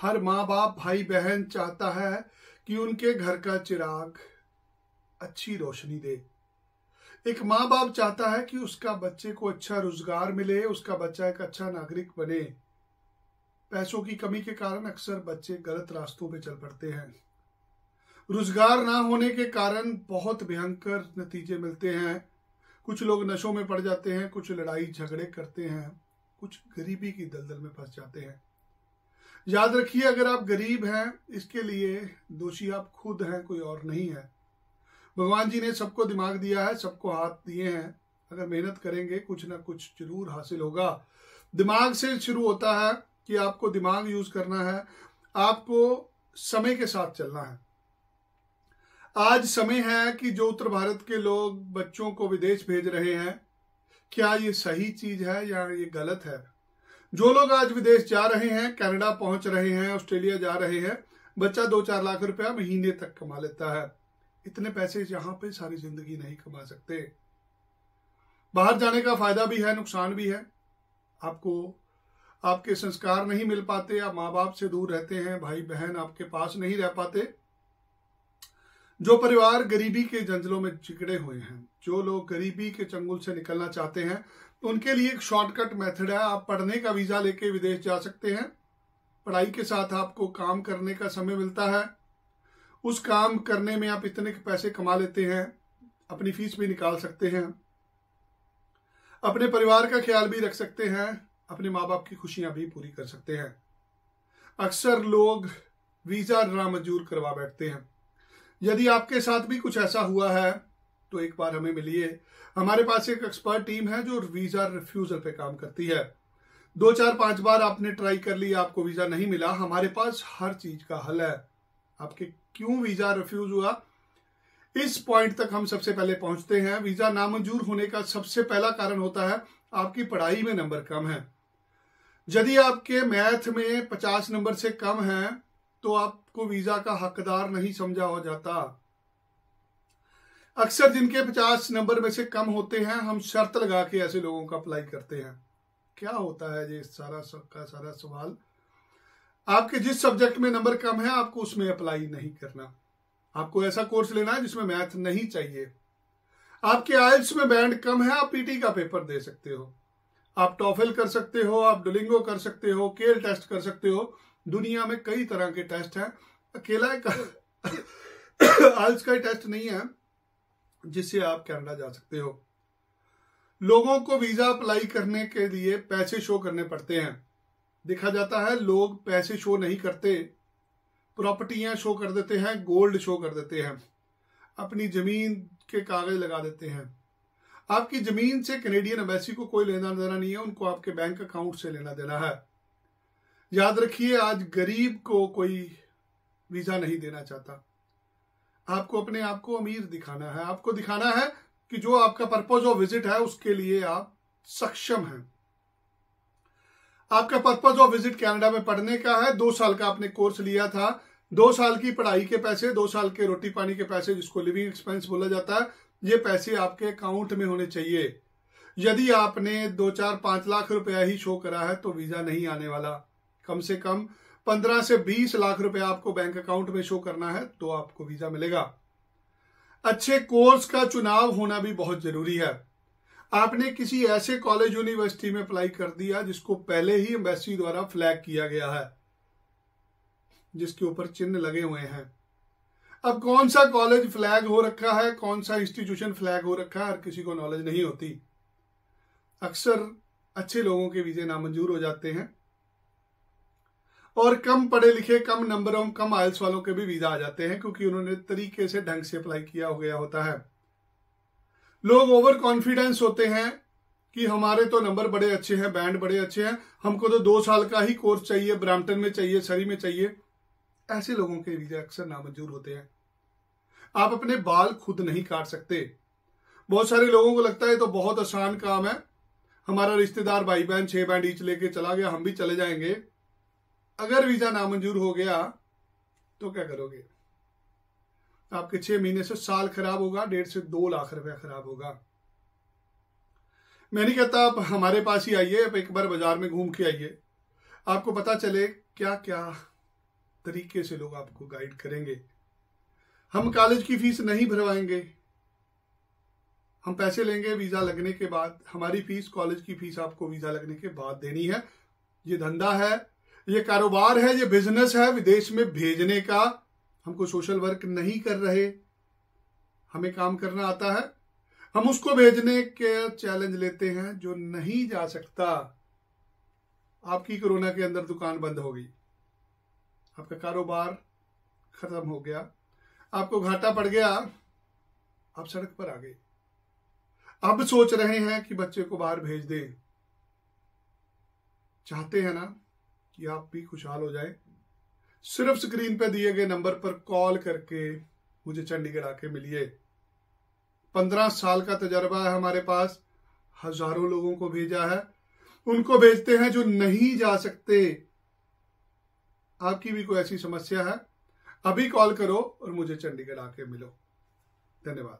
हर माँ बाप भाई बहन चाहता है कि उनके घर का चिराग अच्छी रोशनी दे एक माँ बाप चाहता है कि उसका बच्चे को अच्छा रोजगार मिले उसका बच्चा एक अच्छा नागरिक बने पैसों की कमी के कारण अक्सर बच्चे गलत रास्तों पर चल पड़ते हैं रोजगार ना होने के कारण बहुत भयंकर नतीजे मिलते हैं कुछ लोग नशों में पड़ जाते हैं कुछ लड़ाई झगड़े करते हैं कुछ गरीबी की दलदल में फंस जाते हैं याद रखिए अगर आप गरीब हैं इसके लिए दोषी आप खुद हैं कोई और नहीं है भगवान जी ने सबको दिमाग दिया है सबको हाथ दिए हैं अगर मेहनत करेंगे कुछ ना कुछ जरूर हासिल होगा दिमाग से शुरू होता है कि आपको दिमाग यूज करना है आपको समय के साथ चलना है आज समय है कि जो उत्तर भारत के लोग बच्चों को विदेश भेज रहे हैं क्या ये सही चीज है या ये गलत है जो लोग आज विदेश जा रहे हैं कनाडा पहुंच रहे हैं ऑस्ट्रेलिया जा रहे हैं बच्चा दो चार लाख रुपया महीने तक कमा लेता है इतने पैसे यहां पे सारी जिंदगी नहीं कमा सकते बाहर जाने का फायदा भी है नुकसान भी है आपको आपके संस्कार नहीं मिल पाते आप माँ बाप से दूर रहते हैं भाई बहन आपके पास नहीं रह पाते जो परिवार गरीबी के जंजलों में चिकड़े हुए हैं जो लोग गरीबी के चंगुल से निकलना चाहते हैं तो उनके लिए एक शॉर्टकट मेथड है आप पढ़ने का वीजा लेके विदेश जा सकते हैं पढ़ाई के साथ आपको काम करने का समय मिलता है उस काम करने में आप इतने पैसे कमा लेते हैं अपनी फीस भी निकाल सकते हैं अपने परिवार का ख्याल भी रख सकते हैं अपने माँ बाप की खुशियां भी पूरी कर सकते हैं अक्सर लोग वीजा नामंजूर करवा बैठते हैं यदि आपके साथ भी कुछ ऐसा हुआ है तो एक बार हमें मिलिए हमारे पास एक एक्सपर्ट टीम है जो वीजा रिफ्यूजल पे काम करती है दो चार पांच बार आपने ट्राई कर लिया आपको वीजा नहीं मिला हमारे पास हर चीज का हल है आपके क्यों वीजा रिफ्यूज हुआ इस पॉइंट तक हम सबसे पहले पहुंचते हैं वीजा नामंजूर होने का सबसे पहला कारण होता है आपकी पढ़ाई में नंबर कम है यदि आपके मैथ में पचास नंबर से कम है तो आपको वीजा का हकदार नहीं समझा हो जाता अक्सर जिनके 50 नंबर में से कम होते हैं हम शर्त लगा के ऐसे लोगों का अप्लाई करते हैं क्या होता है ये सारा सबका सारा सवाल आपके जिस सब्जेक्ट में नंबर कम है आपको उसमें अप्लाई नहीं करना आपको ऐसा कोर्स लेना है जिसमें मैथ नहीं चाहिए आपके आयल्स में बैंड कम है आप पीटी का पेपर दे सकते हो आप टॉफिल कर सकते हो आप डुलिंगो कर सकते हो केल टेस्ट कर सकते हो दुनिया में कई तरह के टेस्ट हैं अकेला एक आइल्स का ही टेस्ट नहीं है जिससे आप कनाडा जा सकते हो लोगों को वीजा अप्लाई करने के लिए पैसे शो करने पड़ते हैं देखा जाता है लोग पैसे शो नहीं करते प्रॉपर्टियां शो कर देते हैं गोल्ड शो कर देते हैं अपनी जमीन के कागज लगा देते हैं आपकी जमीन से कैनेडियन एम्बेसी को कोई लेना देना नहीं है उनको आपके बैंक अकाउंट से लेना देना है याद रखिए आज गरीब को कोई वीजा नहीं देना चाहता आपको अपने आप को अमीर दिखाना है आपको दिखाना है कि जो आपका पर्पज ऑफ विजिट है उसके लिए आप सक्षम हैं आपका पर्पज ऑफ विजिट कनाडा में पढ़ने का है दो साल का आपने कोर्स लिया था दो साल की पढ़ाई के पैसे दो साल के रोटी पानी के पैसे जिसको लिविंग एक्सपेंस बोला जाता है ये पैसे आपके अकाउंट में होने चाहिए यदि आपने दो चार पांच लाख रुपया ही शो करा है तो वीजा नहीं आने वाला कम से कम पंद्रह से बीस लाख रुपए आपको बैंक अकाउंट में शो करना है तो आपको वीजा मिलेगा अच्छे कोर्स का चुनाव होना भी बहुत जरूरी है आपने किसी ऐसे कॉलेज यूनिवर्सिटी में अप्लाई कर दिया जिसको पहले ही एम्बेसी द्वारा फ्लैग किया गया है जिसके ऊपर चिन्ह लगे हुए हैं अब कौन सा कॉलेज फ्लैग हो रखा है कौन सा इंस्टीट्यूशन फ्लैग हो रखा है हर किसी को नॉलेज नहीं होती अक्सर अच्छे लोगों के वीजे नामंजूर हो जाते हैं और कम पढ़े लिखे कम नंबरों कम आयल्स वालों के भी वीजा आ जाते हैं क्योंकि उन्होंने तरीके से ढंग से अप्लाई किया हो गया होता है लोग ओवर कॉन्फिडेंस होते हैं कि हमारे तो नंबर बड़े अच्छे हैं बैंड बड़े अच्छे हैं हमको तो दो साल का ही कोर्स चाहिए ब्राम्पटन में चाहिए सरी में चाहिए ऐसे लोगों के वीजा अक्सर नामंजूर होते हैं आप अपने बाल खुद नहीं काट सकते बहुत सारे लोगों को लगता है तो बहुत आसान काम है हमारा रिश्तेदार भाई बहन छह बैंड ईच लेके चला गया हम भी चले जाएंगे अगर वीजा नामंजूर हो गया तो क्या करोगे तो आपके छह महीने से साल खराब होगा डेढ़ से दो लाख रुपया खराब होगा मैं नहीं कहता आप हमारे पास ही आइए आप एक बार बाजार में घूम के आइए आपको पता चले क्या क्या तरीके से लोग आपको गाइड करेंगे हम कॉलेज की फीस नहीं भरवाएंगे हम पैसे लेंगे वीजा लगने के बाद हमारी फीस कॉलेज की फीस आपको वीजा लगने के बाद देनी है ये धंधा है ये कारोबार है ये बिजनेस है विदेश में भेजने का हमको सोशल वर्क नहीं कर रहे हमें काम करना आता है हम उसको भेजने के चैलेंज लेते हैं जो नहीं जा सकता आपकी कोरोना के अंदर दुकान बंद हो गई आपका कारोबार खत्म हो गया आपको घाटा पड़ गया आप सड़क पर आ गए अब सोच रहे हैं कि बच्चे को बाहर भेज दें चाहते हैं ना कि आप भी खुशहाल हो जाए सिर्फ स्क्रीन पर दिए गए नंबर पर कॉल करके मुझे चंडीगढ़ आके मिलिए पंद्रह साल का तजर्बा है हमारे पास हजारों लोगों को भेजा है उनको भेजते हैं जो नहीं जा सकते आपकी भी कोई ऐसी समस्या है अभी कॉल करो और मुझे चंडीगढ़ आके मिलो धन्यवाद